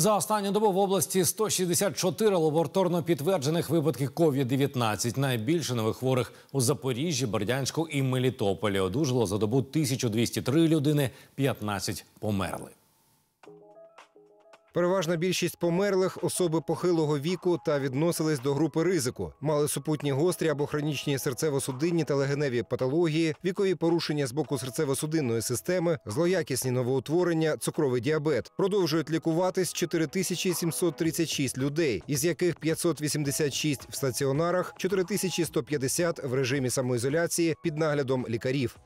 За останню добу в області 164 лабораторно підтверджених випадків COVID-19. Найбільше нових хворих у Запоріжжі, Бердянську і Мелітополі одужало за добу 1203 людини, 15 померли. Переважна більшість померлих особи похилого віку та відносились до групи ризику, мали супутні гострі або хронічні серцево-судинні та легеневі патології, вікові порушення з боку серцево-судинної системи, злоякісні новоутворення, цукровий діабет. Продовжують лікуватись 4736 людей, із яких 586 в стаціонарах, 4150 в режимі самоізоляції під наглядом лікарів.